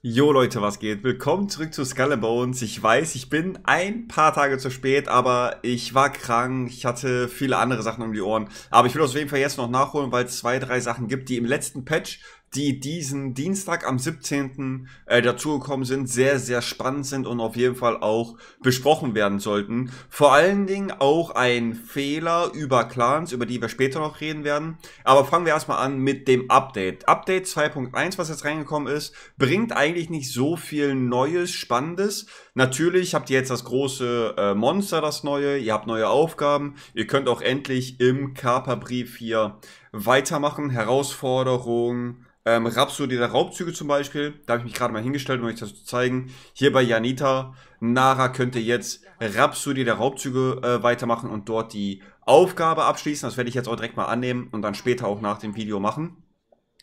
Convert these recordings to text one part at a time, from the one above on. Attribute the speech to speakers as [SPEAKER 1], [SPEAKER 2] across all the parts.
[SPEAKER 1] Jo Leute, was geht? Willkommen zurück zu Skull Bones. Ich weiß, ich bin ein paar Tage zu spät, aber ich war krank, ich hatte viele andere Sachen um die Ohren. Aber ich will auf jeden Fall jetzt noch nachholen, weil es zwei, drei Sachen gibt, die im letzten Patch die diesen Dienstag am 17. Äh, dazugekommen sind, sehr, sehr spannend sind und auf jeden Fall auch besprochen werden sollten. Vor allen Dingen auch ein Fehler über Clans, über die wir später noch reden werden. Aber fangen wir erstmal an mit dem Update. Update 2.1, was jetzt reingekommen ist, bringt eigentlich nicht so viel Neues, Spannendes. Natürlich habt ihr jetzt das große äh, Monster, das neue, ihr habt neue Aufgaben, ihr könnt auch endlich im Kaperbrief hier weitermachen, Herausforderungen, ähm, Rhapsody der Raubzüge zum Beispiel, da habe ich mich gerade mal hingestellt, um euch das zu zeigen. Hier bei Janita, Nara könnte jetzt Rhapsody der Raubzüge äh, weitermachen und dort die Aufgabe abschließen. Das werde ich jetzt auch direkt mal annehmen und dann später auch nach dem Video machen.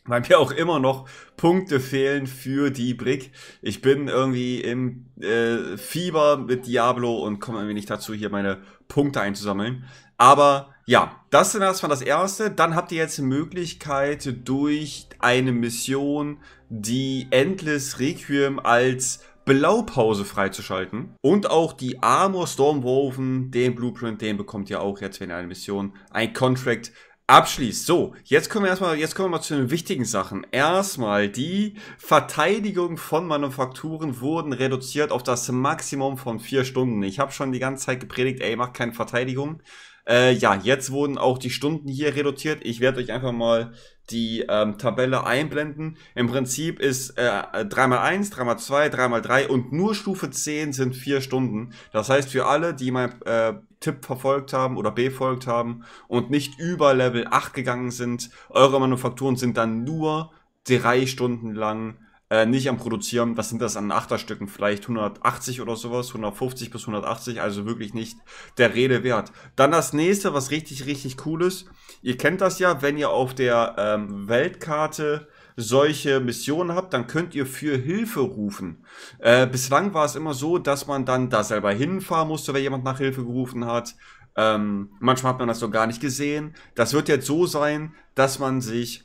[SPEAKER 1] Weil mir auch immer noch Punkte fehlen für die Brick. Ich bin irgendwie im äh, Fieber mit Diablo und komme irgendwie nicht dazu, hier meine Punkte einzusammeln. Aber ja, das ist erstmal das Erste. Dann habt ihr jetzt die Möglichkeit, durch eine Mission die Endless Requiem als Blaupause freizuschalten. Und auch die Armor Stormwoven, den Blueprint, den bekommt ihr auch jetzt, wenn ihr eine Mission, ein Contract abschließt. So, jetzt kommen wir erstmal, jetzt kommen wir mal zu den wichtigen Sachen. Erstmal, die Verteidigung von Manufakturen wurden reduziert auf das Maximum von vier Stunden. Ich habe schon die ganze Zeit gepredigt, ey, macht keine Verteidigung. Äh, ja, jetzt wurden auch die Stunden hier reduziert. Ich werde euch einfach mal die ähm, Tabelle einblenden. Im Prinzip ist äh, 3x1, 3x2, 3x3 und nur Stufe 10 sind 4 Stunden. Das heißt, für alle, die mein äh, Tipp verfolgt haben oder befolgt haben und nicht über Level 8 gegangen sind. Eure Manufakturen sind dann nur drei Stunden lang äh, nicht am Produzieren. Was sind das an Achterstücken? Vielleicht 180 oder sowas, 150 bis 180, also wirklich nicht der Rede wert. Dann das nächste, was richtig, richtig cool ist. Ihr kennt das ja, wenn ihr auf der ähm, Weltkarte solche Missionen habt, dann könnt ihr für Hilfe rufen. Äh, bislang war es immer so, dass man dann da selber hinfahren musste, wenn jemand nach Hilfe gerufen hat. Ähm, manchmal hat man das so gar nicht gesehen. Das wird jetzt so sein, dass man sich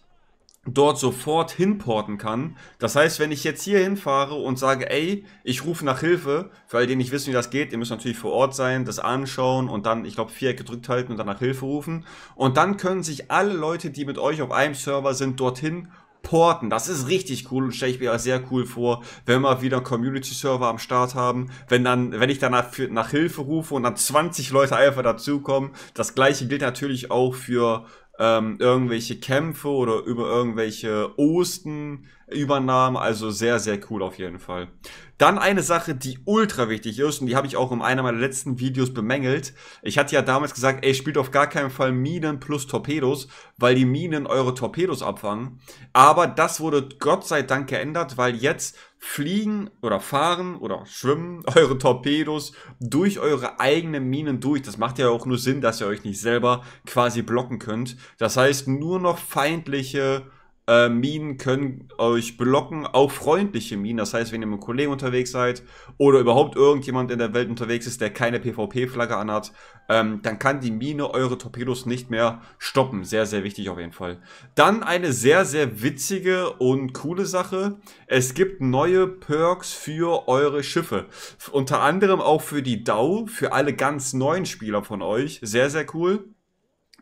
[SPEAKER 1] dort sofort hinporten kann. Das heißt, wenn ich jetzt hier hinfahre und sage, ey, ich rufe nach Hilfe, für all die nicht wissen, wie das geht, ihr müsst natürlich vor Ort sein, das anschauen und dann, ich glaube, Viereck gedrückt halten und dann nach Hilfe rufen. Und dann können sich alle Leute, die mit euch auf einem Server sind, dorthin porten. Das ist richtig cool und stelle ich mir auch sehr cool vor, wenn wir wieder einen Community-Server am Start haben. Wenn dann, wenn ich dann nach, nach Hilfe rufe und dann 20 Leute einfach dazukommen. Das gleiche gilt natürlich auch für ähm, irgendwelche Kämpfe oder über irgendwelche Osten übernahm. Also sehr, sehr cool auf jeden Fall. Dann eine Sache, die ultra wichtig ist und die habe ich auch in einer meiner letzten Videos bemängelt. Ich hatte ja damals gesagt, ey, spielt auf gar keinen Fall Minen plus Torpedos, weil die Minen eure Torpedos abfangen. Aber das wurde Gott sei Dank geändert, weil jetzt fliegen oder fahren oder schwimmen eure Torpedos durch eure eigenen Minen durch. Das macht ja auch nur Sinn, dass ihr euch nicht selber quasi blocken könnt. Das heißt, nur noch feindliche äh, Minen können euch blocken, auch freundliche Minen. Das heißt, wenn ihr mit einem Kollegen unterwegs seid oder überhaupt irgendjemand in der Welt unterwegs ist, der keine PvP-Flagge anhat, ähm, dann kann die Mine eure Torpedos nicht mehr stoppen. Sehr, sehr wichtig auf jeden Fall. Dann eine sehr, sehr witzige und coole Sache. Es gibt neue Perks für eure Schiffe. Unter anderem auch für die DAU, für alle ganz neuen Spieler von euch. Sehr, sehr cool.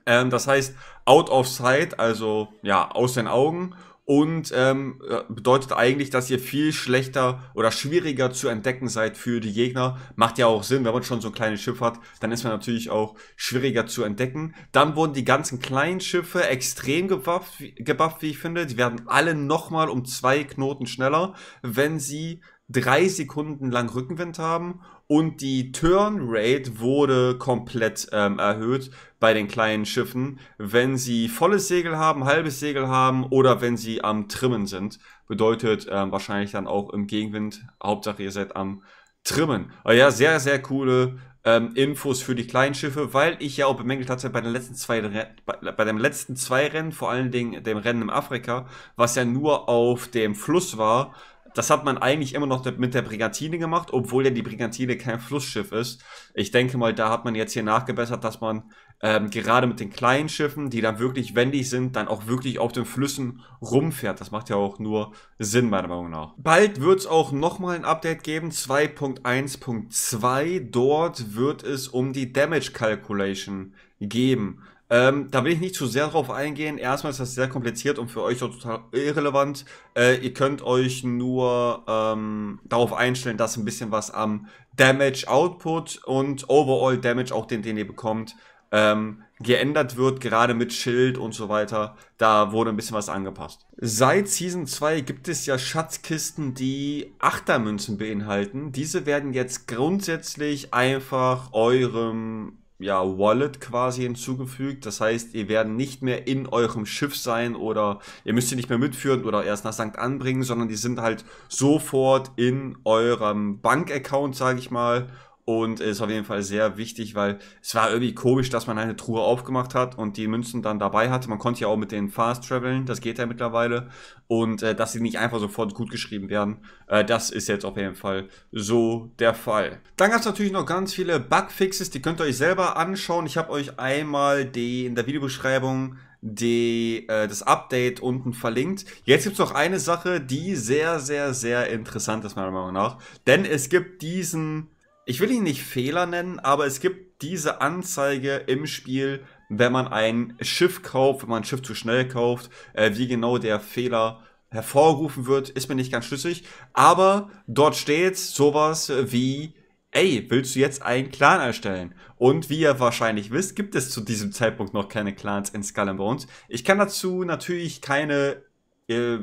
[SPEAKER 1] Ähm, das heißt out of sight, also ja, aus den Augen. Und ähm, äh, bedeutet eigentlich, dass ihr viel schlechter oder schwieriger zu entdecken seid für die Gegner. Macht ja auch Sinn, wenn man schon so ein kleines Schiff hat, dann ist man natürlich auch schwieriger zu entdecken. Dann wurden die ganzen kleinen Schiffe extrem gebufft, gebufft wie ich finde. Die werden alle nochmal um zwei Knoten schneller, wenn sie drei Sekunden lang Rückenwind haben und die Turnrate wurde komplett ähm, erhöht bei den kleinen Schiffen, wenn sie volles Segel haben, halbes Segel haben oder wenn sie am Trimmen sind. Bedeutet ähm, wahrscheinlich dann auch im Gegenwind. Hauptsache ihr seid am Trimmen. Aber ja, sehr, sehr coole ähm, Infos für die kleinen Schiffe, weil ich ja auch bemängelt hatte bei den letzten zwei bei, bei den letzten zwei Rennen, vor allen Dingen dem Rennen in Afrika, was ja nur auf dem Fluss war, das hat man eigentlich immer noch mit der Brigantine gemacht, obwohl ja die Brigantine kein Flussschiff ist. Ich denke mal, da hat man jetzt hier nachgebessert, dass man ähm, gerade mit den kleinen Schiffen, die dann wirklich wendig sind, dann auch wirklich auf den Flüssen rumfährt. Das macht ja auch nur Sinn, meiner Meinung nach. Bald wird es auch nochmal ein Update geben, 2.1.2. Dort wird es um die Damage Calculation geben. Ähm, da will ich nicht zu sehr drauf eingehen. Erstmal ist das sehr kompliziert und für euch auch total irrelevant. Äh, ihr könnt euch nur ähm, darauf einstellen, dass ein bisschen was am Damage Output und Overall Damage, auch den, den ihr bekommt, ähm, geändert wird, gerade mit Schild und so weiter. Da wurde ein bisschen was angepasst. Seit Season 2 gibt es ja Schatzkisten, die Achtermünzen beinhalten. Diese werden jetzt grundsätzlich einfach eurem ja, Wallet quasi hinzugefügt. Das heißt, ihr werdet nicht mehr in eurem Schiff sein oder ihr müsst sie nicht mehr mitführen oder erst nach St. anbringen, sondern die sind halt sofort in eurem Bankaccount, sage ich mal, und ist auf jeden Fall sehr wichtig, weil es war irgendwie komisch, dass man eine Truhe aufgemacht hat und die Münzen dann dabei hatte. Man konnte ja auch mit den fast traveln, das geht ja mittlerweile. Und äh, dass sie nicht einfach sofort gut geschrieben werden, äh, das ist jetzt auf jeden Fall so der Fall. Dann gab es natürlich noch ganz viele Bugfixes, die könnt ihr euch selber anschauen. Ich habe euch einmal die in der Videobeschreibung die, äh, das Update unten verlinkt. Jetzt gibt's noch eine Sache, die sehr, sehr, sehr interessant ist, meiner Meinung nach. Denn es gibt diesen ich will ihn nicht Fehler nennen, aber es gibt diese Anzeige im Spiel, wenn man ein Schiff kauft, wenn man ein Schiff zu schnell kauft, äh, wie genau der Fehler hervorgerufen wird, ist mir nicht ganz schlüssig. Aber dort steht sowas wie, ey, willst du jetzt einen Clan erstellen? Und wie ihr wahrscheinlich wisst, gibt es zu diesem Zeitpunkt noch keine Clans in Skull Bones. Ich kann dazu natürlich keine äh,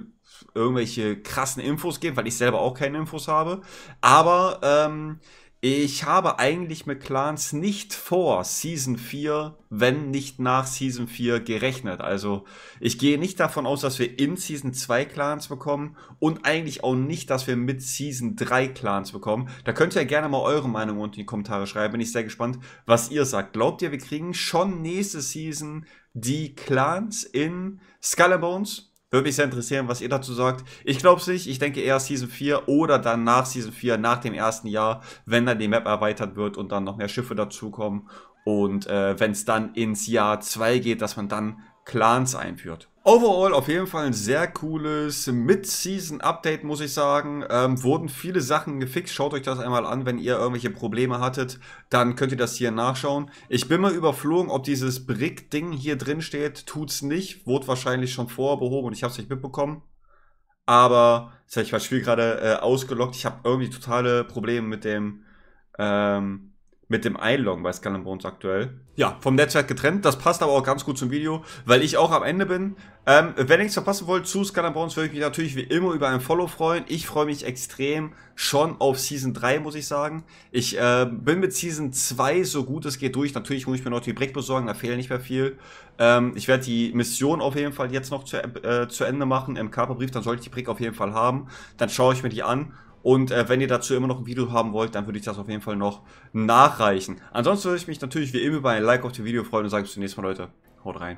[SPEAKER 1] irgendwelche krassen Infos geben, weil ich selber auch keine Infos habe. Aber ähm, ich habe eigentlich mit Clans nicht vor Season 4, wenn nicht nach Season 4 gerechnet. Also ich gehe nicht davon aus, dass wir in Season 2 Clans bekommen und eigentlich auch nicht, dass wir mit Season 3 Clans bekommen. Da könnt ihr ja gerne mal eure Meinung unten in die Kommentare schreiben. Bin ich sehr gespannt, was ihr sagt. Glaubt ihr, wir kriegen schon nächste Season die Clans in Skull and Bones? Würde mich sehr interessieren, was ihr dazu sagt. Ich glaube es nicht. Ich denke eher Season 4 oder dann nach Season 4, nach dem ersten Jahr, wenn dann die Map erweitert wird und dann noch mehr Schiffe dazukommen. Und äh, wenn es dann ins Jahr 2 geht, dass man dann Clans einführt. Overall auf jeden Fall ein sehr cooles Mid-Season-Update, muss ich sagen. Ähm, wurden viele Sachen gefixt. Schaut euch das einmal an, wenn ihr irgendwelche Probleme hattet. Dann könnt ihr das hier nachschauen. Ich bin mal überflogen, ob dieses Brick-Ding hier drin steht. Tut's nicht. Wurde wahrscheinlich schon vorher behoben und ich habe es nicht mitbekommen. Aber das heißt, ich war das Spiel gerade äh, ausgelockt. Ich habe irgendwie totale Probleme mit dem ähm, mit dem Einloggen bei Skull Bones aktuell. Ja, vom Netzwerk getrennt. Das passt aber auch ganz gut zum Video, weil ich auch am Ende bin. Ähm, wenn ihr nichts verpassen wollt zu Skull Bones, würde ich mich natürlich wie immer über ein Follow freuen. Ich freue mich extrem schon auf Season 3, muss ich sagen. Ich äh, bin mit Season 2 so gut es geht durch. Natürlich muss ich mir noch die Brick besorgen, da fehlt nicht mehr viel. Ähm, ich werde die Mission auf jeden Fall jetzt noch zu, äh, zu Ende machen im Kaperbrief. Dann sollte ich die Brick auf jeden Fall haben. Dann schaue ich mir die an und äh, wenn ihr dazu immer noch ein Video haben wollt, dann würde ich das auf jeden Fall noch nachreichen. Ansonsten würde ich mich natürlich wie immer über ein Like auf dem Video freuen und sage bis zum nächsten Mal, Leute. Haut rein.